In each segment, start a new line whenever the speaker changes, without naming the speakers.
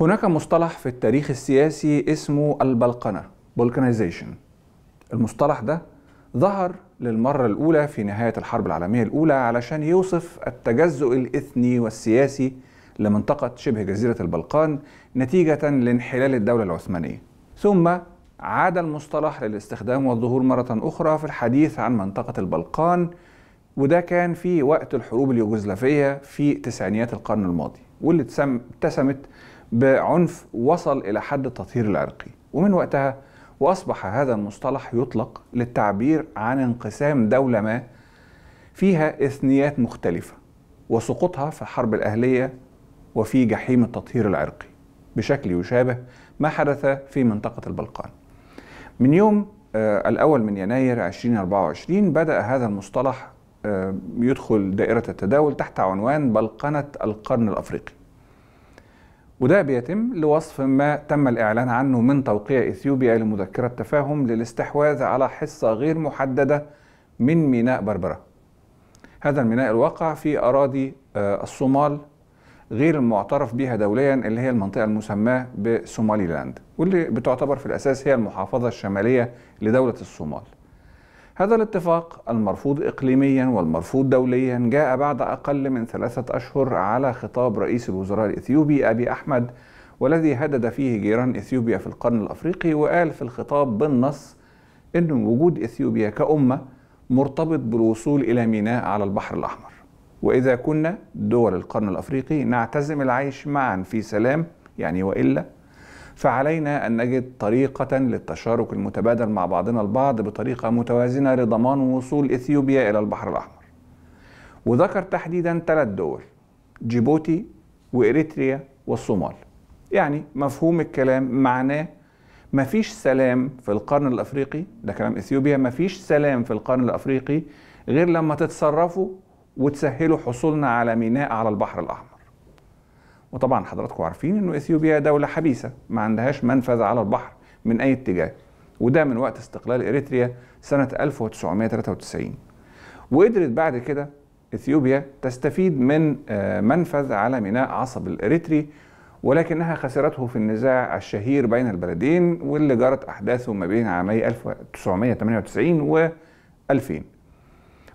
هناك مصطلح في التاريخ السياسي اسمه البلقنة بولكنايزيشن المصطلح ده ظهر للمرة الأولى في نهاية الحرب العالمية الأولى علشان يوصف التجزؤ الإثني والسياسي لمنطقة شبه جزيرة البلقان نتيجة لانحلال الدولة العثمانية ثم عاد المصطلح للاستخدام والظهور مرة أخرى في الحديث عن منطقة البلقان وده كان في وقت الحروب اليوغوسلافية في تسعينيات القرن الماضي واللي اتسمت بعنف وصل إلى حد التطهير العرقي ومن وقتها وأصبح هذا المصطلح يطلق للتعبير عن انقسام دولة ما فيها إثنيات مختلفة وسقوطها في الحرب الأهلية وفي جحيم التطهير العرقي بشكل يشابه ما حدث في منطقة البلقان من يوم آه، الأول من يناير 2024 بدأ هذا المصطلح آه، يدخل دائرة التداول تحت عنوان بلقنة القرن الأفريقي وده بيتم لوصف ما تم الإعلان عنه من توقيع إثيوبيا لمذكرة تفاهم للاستحواذ على حصة غير محددة من ميناء بربرة هذا الميناء الواقع في أراضي آه، الصومال غير المعترف بها دوليا اللي هي المنطقة المسماة بسوماليلاند لاند واللي بتعتبر في الأساس هي المحافظة الشمالية لدولة الصومال هذا الاتفاق المرفوض إقليميا والمرفوض دوليا جاء بعد أقل من ثلاثة أشهر على خطاب رئيس الوزراء الإثيوبي أبي أحمد والذي هدد فيه جيران إثيوبيا في القرن الأفريقي وقال في الخطاب بالنص أن وجود إثيوبيا كأمة مرتبط بالوصول إلى ميناء على البحر الأحمر وإذا كنا دول القرن الأفريقي نعتزم العيش معا في سلام يعني وإلا فعلينا أن نجد طريقة للتشارك المتبادل مع بعضنا البعض بطريقة متوازنة لضمان وصول إثيوبيا إلى البحر الأحمر وذكر تحديدا ثلاث دول جيبوتي وإريتريا والصومال يعني مفهوم الكلام معناه مفيش سلام في القرن الافريقي ده كلام اثيوبيا مفيش سلام في القرن الافريقي غير لما تتصرفوا وتسهلوا حصولنا على ميناء على البحر الاحمر وطبعا حضراتكم عارفين انه اثيوبيا دوله حبيسه ما عندهاش منفذ على البحر من اي اتجاه وده من وقت استقلال اريتريا سنه 1993 وقدرت بعد كده اثيوبيا تستفيد من آه، منفذ على ميناء عصب الاريتري ولكنها خسرته في النزاع الشهير بين البلدين واللي جرت احداثه ما بين عامي 1998 و 2000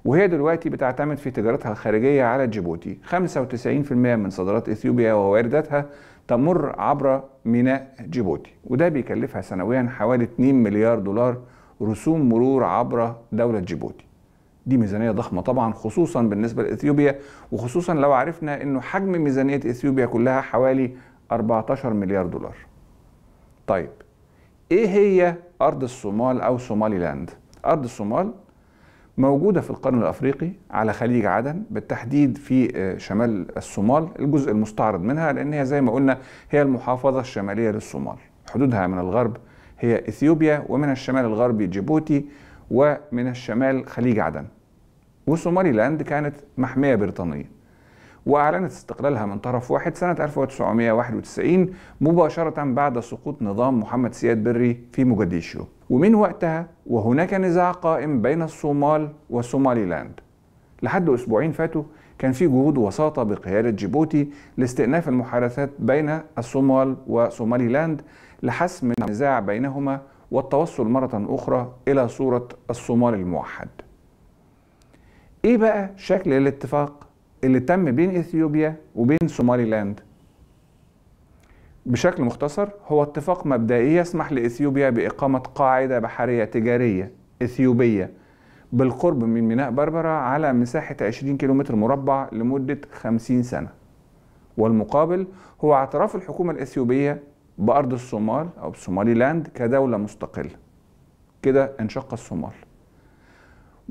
وهي دلوقتي بتعتمد في تجارتها الخارجية على جيبوتي 95% من صادرات إثيوبيا ووارداتها تمر عبر ميناء جيبوتي وده بيكلفها سنويا حوالي 2 مليار دولار رسوم مرور عبر دولة جيبوتي دي ميزانية ضخمة طبعا خصوصا بالنسبة لإثيوبيا وخصوصا لو عرفنا أنه حجم ميزانية إثيوبيا كلها حوالي 14 مليار دولار طيب إيه هي أرض الصومال أو صومالي لاند؟ أرض الصومال موجودة في القرن الأفريقي على خليج عدن بالتحديد في آه، شمال الصومال الجزء المستعرض منها لأنها زي ما قلنا هي المحافظة الشمالية للصومال حدودها من الغرب هي إثيوبيا ومن الشمال الغربي جيبوتي ومن الشمال خليج عدن وصومالي لاند كانت محمية بريطانية وأعلنت استقلالها من طرف واحد سنة 1991 مباشرة بعد سقوط نظام محمد سياد بري في موغاديشو ومن وقتها وهناك نزاع قائم بين الصومال لاند لحد أسبوعين فاتوا كان في جهود وساطة بقيادة جيبوتي لاستئناف المحادثات بين الصومال لاند لحسم النزاع بينهما والتوصل مرة أخرى إلى صورة الصومال الموحد إيه بقى شكل الاتفاق اللي تم بين اثيوبيا وبين سومالي لاند بشكل مختصر هو اتفاق مبدئي يسمح لاثيوبيا باقامه قاعده بحريه تجاريه اثيوبيه بالقرب من ميناء بربرا على مساحة 20 كيلومتر مربع لمدة 50 سنة والمقابل هو اعتراف الحكومة الإثيوبية بأرض الصومال أو الصومالي لاند كدولة مستقلة كده انشق الصومال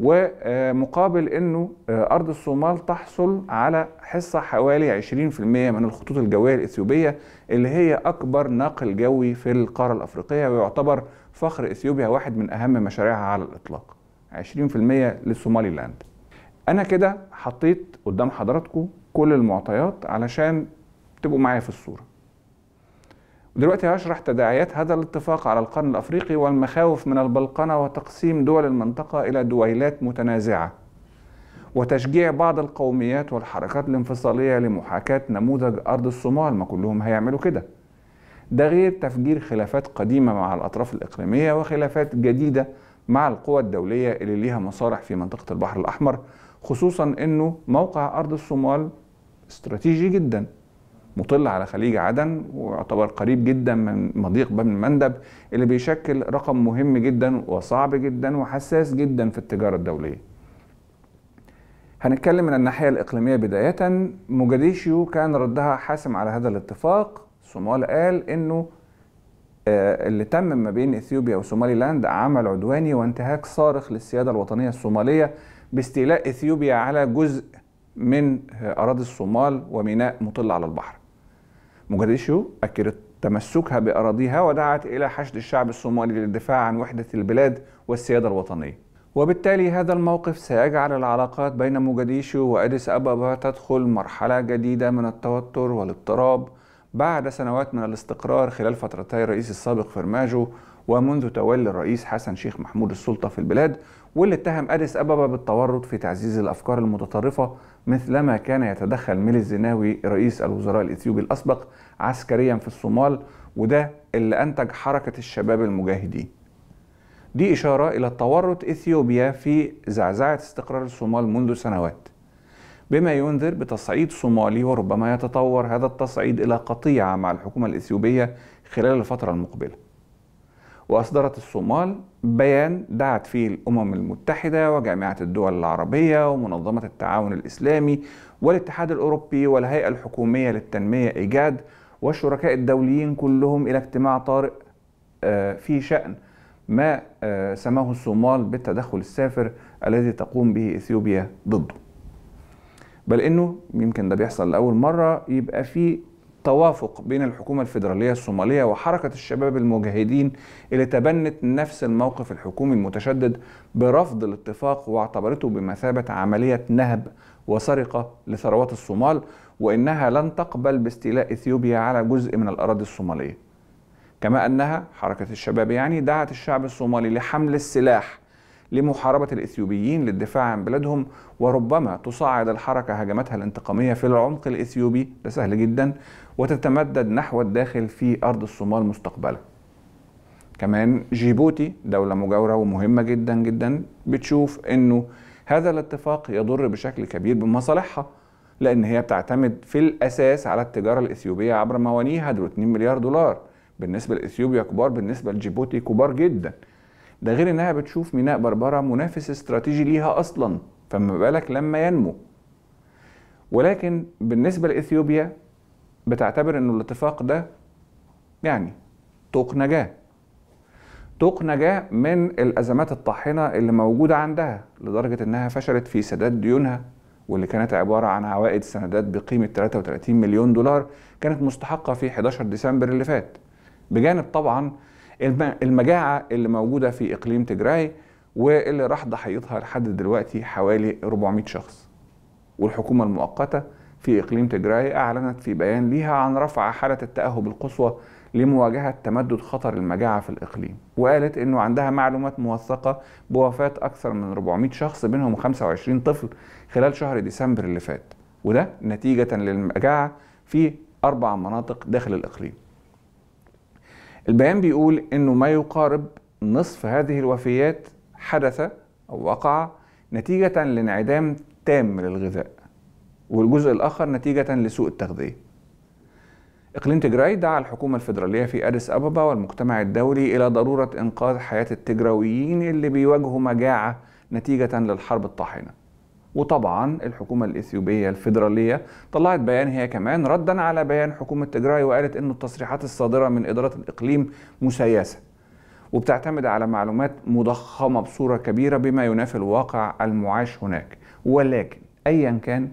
ومقابل انه آه، ارض الصومال تحصل على حصه حوالي 20% من الخطوط الجويه الاثيوبيه اللي هي اكبر ناقل جوي في القاره الافريقيه ويعتبر فخر اثيوبيا واحد من اهم مشاريعها على الاطلاق 20% للصومالي لاند انا كده حطيت قدام حضراتكم كل المعطيات علشان تبقوا معايا في الصوره دلوقتي هشرح تداعيات هذا الاتفاق على القرن الأفريقي والمخاوف من البلقنة وتقسيم دول المنطقة إلى دويلات متنازعة وتشجيع بعض القوميات والحركات الانفصالية لمحاكاة نموذج أرض الصومال ما كلهم هيعملوا كده ده غير تفجير خلافات قديمة مع الأطراف الإقليمية وخلافات جديدة مع القوى الدولية اللي ليها مصالح في منطقة البحر الأحمر خصوصا أنه موقع أرض الصومال استراتيجي جداً مطل على خليج عدن ويعتبر قريب جدا من مضيق باب المندب اللي بيشكل رقم مهم جدا وصعب جدا وحساس جدا في التجارة الدولية هنتكلم من الناحية الإقليمية بداية موجاديشيو كان ردها حاسم على هذا الاتفاق صومال قال إنه آه، اللي تم ما بين اثيوبيا وصومالي لاند عمل عدواني وانتهاك صارخ للسياده الوطنيه الصوماليه باستيلاء اثيوبيا على جزء من آه، اراضي الصومال وميناء مطل على البحر. مقدشو أكدت تمسكها بأراضيها ودعت إلى حشد الشعب الصومالي للدفاع عن وحدة البلاد والسيادة الوطنية وبالتالي هذا الموقف سيجعل العلاقات بين مقديشو وأديس أبابا تدخل مرحلة جديدة من التوتر والاضطراب بعد سنوات من الاستقرار خلال فترتي الرئيس السابق فرماجو ومنذ تولي الرئيس حسن شيخ محمود السلطة في البلاد واللي اتهم أديس أبابا بالتورط في تعزيز الأفكار المتطرفة مثلما كان يتدخل ميلي الزناوي رئيس الوزراء الإثيوبي الأسبق عسكريا في الصومال وده اللي أنتج حركة الشباب المجاهدين دي إشارة إلى التورط إثيوبيا في زعزعة استقرار الصومال منذ سنوات بما ينذر بتصعيد صومالي وربما يتطور هذا التصعيد إلى قطيعة مع الحكومة الإثيوبية خلال الفترة المقبلة وأصدرت الصومال بيان دعت فيه الأمم المتحدة وجامعة الدول العربية ومنظمة التعاون الإسلامي والاتحاد الأوروبي والهيئة الحكومية للتنمية إيجاد والشركاء الدوليين كلهم إلى اجتماع طارئ آه، في شأن ما آه، سماه الصومال بالتدخل السافر الذي تقوم به إثيوبيا ضده بل إنه يمكن ده بيحصل لأول مرة يبقى في توافق بين الحكومة الفيدرالية الصومالية وحركة الشباب المجاهدين اللي تبنت نفس الموقف الحكومي المتشدد برفض الاتفاق واعتبرته بمثابة عملية نهب وسرقة لثروات الصومال وإنها لن تقبل باستيلاء إثيوبيا على جزء من الأراضي الصومالية كما أنها حركة الشباب يعني دعت الشعب الصومالي لحمل السلاح لمحاربة الإثيوبيين للدفاع عن بلادهم وربما تصعد الحركة هجماتها الانتقامية في العمق الإثيوبي ده سهل جدا وتتمدد نحو الداخل في أرض الصومال مستقبلا كمان جيبوتي دولة مجاورة ومهمة جدا جدا بتشوف أنه هذا الاتفاق يضر بشكل كبير بمصالحها لأن هي بتعتمد في الأساس على التجارة الإثيوبية عبر موانيها دول 2 مليار دولار بالنسبة لإثيوبيا كبار بالنسبة لجيبوتي كبار جدا ده غير انها بتشوف ميناء بربره منافس استراتيجي ليها اصلا فما بالك لما ينمو ولكن بالنسبه لاثيوبيا بتعتبر ان الاتفاق ده يعني طوق نجاه طوق نجاه من الازمات الطاحنه اللي موجوده عندها لدرجه انها فشلت في سداد ديونها واللي كانت عباره عن عوائد سندات بقيمه 33 مليون دولار كانت مستحقه في 11 ديسمبر اللي فات بجانب طبعا المجاعة اللي موجودة في إقليم تجراي واللي راح ضحيتها لحد دلوقتي حوالي 400 شخص والحكومة المؤقتة في إقليم تجراي أعلنت في بيان ليها عن رفع حالة التأهب القصوى لمواجهة تمدد خطر المجاعة في الإقليم وقالت أنه عندها معلومات موثقة بوفاة أكثر من 400 شخص منهم 25 طفل خلال شهر ديسمبر اللي فات وده نتيجة للمجاعة في أربع مناطق داخل الإقليم البيان بيقول انه ما يقارب نصف هذه الوفيات حدث او وقع نتيجه لانعدام تام للغذاء والجزء الاخر نتيجه لسوء التغذيه إقليم تجراي دعا الحكومة الفيدرالية في أديس أبابا والمجتمع الدولي إلى ضرورة إنقاذ حياة التجراويين اللي بيواجهوا مجاعة نتيجة للحرب الطاحنة وطبعا الحكومة الإثيوبية الفيدرالية طلعت بيان هي كمان ردا على بيان حكومة تجراي وقالت أن التصريحات الصادرة من إدارة الإقليم مسيسة وبتعتمد على معلومات مضخمة بصورة كبيرة بما ينافي الواقع المعاش هناك ولكن أيا كان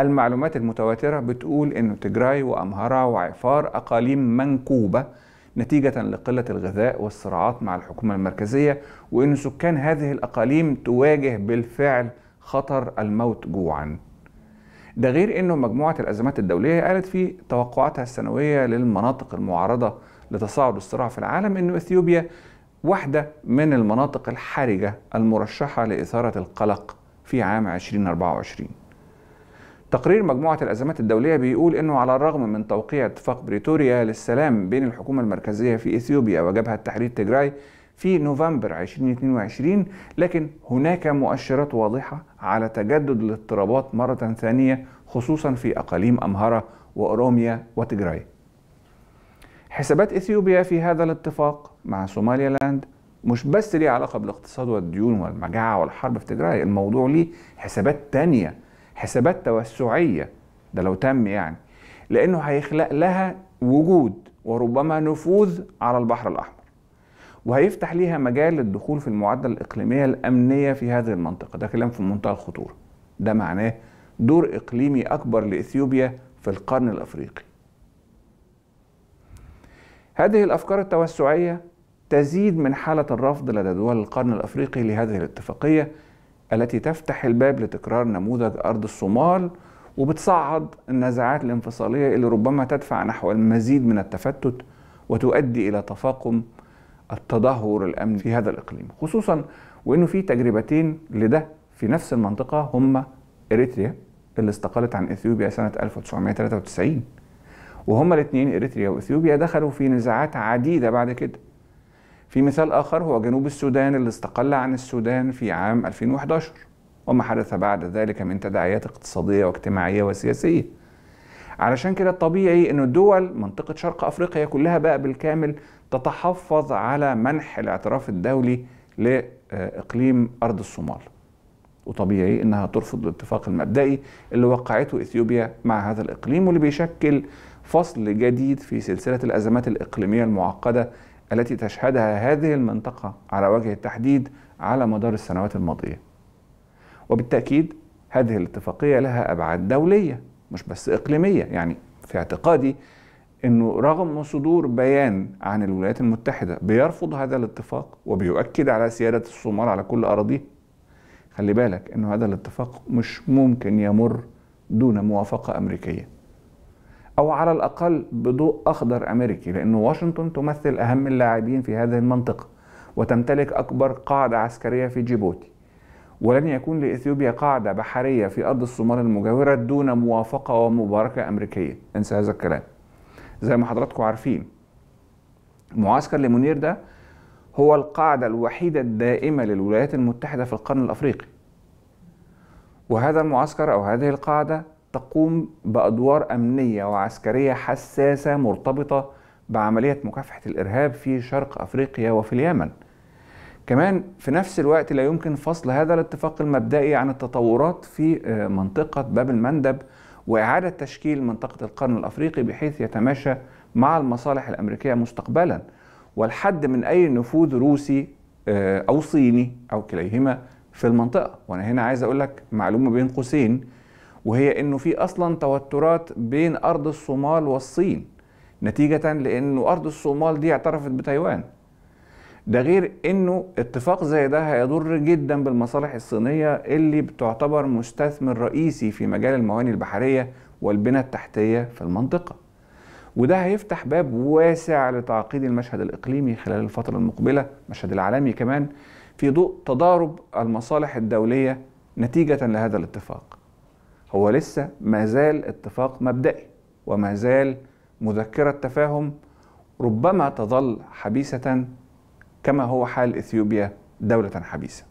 المعلومات المتواترة بتقول أن تجراي وأمهرة وعفار أقاليم منكوبة نتيجة لقلة الغذاء والصراعات مع الحكومة المركزية وأن سكان هذه الأقاليم تواجه بالفعل خطر الموت جوعا ده غير انه مجموعه الازمات الدوليه قالت في توقعاتها السنويه للمناطق المعرضه لتصاعد الصراع في العالم انه اثيوبيا واحده من المناطق الحرجه المرشحه لاثاره القلق في عام 2024 تقرير مجموعة الأزمات الدولية بيقول أنه على الرغم من توقيع اتفاق بريتوريا للسلام بين الحكومة المركزية في إثيوبيا وجبهة تحرير تجراي في نوفمبر 2022 لكن هناك مؤشرات واضحة على تجدد الاضطرابات مرة ثانية خصوصا في أقاليم أمهرة وأوروميا وتجراي حسابات إثيوبيا في هذا الاتفاق مع صوماليا لاند مش بس ليه علاقة بالاقتصاد والديون والمجاعة والحرب في تجراي الموضوع ليه حسابات تانية حسابات توسعية ده لو تم يعني لأنه هيخلق لها وجود وربما نفوذ على البحر الأحمر وهيفتح ليها مجال للدخول في المعادله الاقليميه الامنيه في هذه المنطقه ده كلام في منتهى الخطوره ده معناه دور اقليمي اكبر لاثيوبيا في القرن الافريقي هذه الافكار التوسعيه تزيد من حاله الرفض لدى دول القرن الافريقي لهذه الاتفاقيه التي تفتح الباب لتكرار نموذج ارض الصومال وبتصعد النزاعات الانفصاليه اللي ربما تدفع نحو المزيد من التفتت وتؤدي الى تفاقم التدهور الامني في هذا الاقليم خصوصا وانه في تجربتين لده في نفس المنطقه هما اريتريا اللي استقلت عن اثيوبيا سنه 1993 وهما الاثنين اريتريا واثيوبيا دخلوا في نزاعات عديده بعد كده في مثال اخر هو جنوب السودان اللي استقل عن السودان في عام 2011 وما حدث بعد ذلك من تداعيات اقتصاديه واجتماعيه وسياسيه علشان كده الطبيعي ان الدول منطقه شرق افريقيا كلها بقى بالكامل تتحفظ على منح الاعتراف الدولي لاقليم ارض الصومال وطبيعي انها ترفض الاتفاق المبدئي اللي وقعته اثيوبيا مع هذا الاقليم واللي بيشكل فصل جديد في سلسله الازمات الاقليميه المعقده التي تشهدها هذه المنطقه على وجه التحديد على مدار السنوات الماضيه وبالتاكيد هذه الاتفاقيه لها ابعاد دوليه مش بس إقليمية يعني في اعتقادي أنه رغم صدور بيان عن الولايات المتحدة بيرفض هذا الاتفاق وبيؤكد على سيادة الصومال على كل أراضيه خلي بالك أنه هذا الاتفاق مش ممكن يمر دون موافقة أمريكية أو على الأقل بضوء أخضر أمريكي لأن واشنطن تمثل أهم اللاعبين في هذه المنطقة وتمتلك أكبر قاعدة عسكرية في جيبوتي ولن يكون لإثيوبيا قاعدة بحرية في أرض الصومال المجاورة دون موافقة ومباركة أمريكية انسى هذا الكلام زي ما حضراتكم عارفين معسكر لمنير ده هو القاعدة الوحيدة الدائمة للولايات المتحدة في القرن الأفريقي وهذا المعسكر أو هذه القاعدة تقوم بأدوار أمنية وعسكرية حساسة مرتبطة بعملية مكافحة الإرهاب في شرق أفريقيا وفي اليمن كمان في نفس الوقت لا يمكن فصل هذا الاتفاق المبدئي عن التطورات في آه، منطقة باب المندب وإعادة تشكيل منطقة القرن الأفريقي بحيث يتماشى مع المصالح الأمريكية مستقبلا والحد من أي نفوذ روسي آه، أو صيني أو كليهما في المنطقة وأنا هنا عايز أقول لك معلومة بين قوسين وهي أنه في أصلا توترات بين أرض الصومال والصين نتيجة لأنه أرض الصومال دي اعترفت بتايوان ده غير انه اتفاق زي ده هيضر جدا بالمصالح الصينيه اللي بتعتبر مستثمر رئيسي في مجال المواني البحريه والبنى التحتيه في المنطقه وده هيفتح باب واسع لتعقيد المشهد الاقليمي خلال الفتره المقبله المشهد العالمي كمان في ضوء تضارب المصالح الدوليه نتيجه لهذا الاتفاق هو لسه ما زال اتفاق مبدئي وما زال مذكره تفاهم ربما تظل حبيسه كما هو حال إثيوبيا دولة حبيسة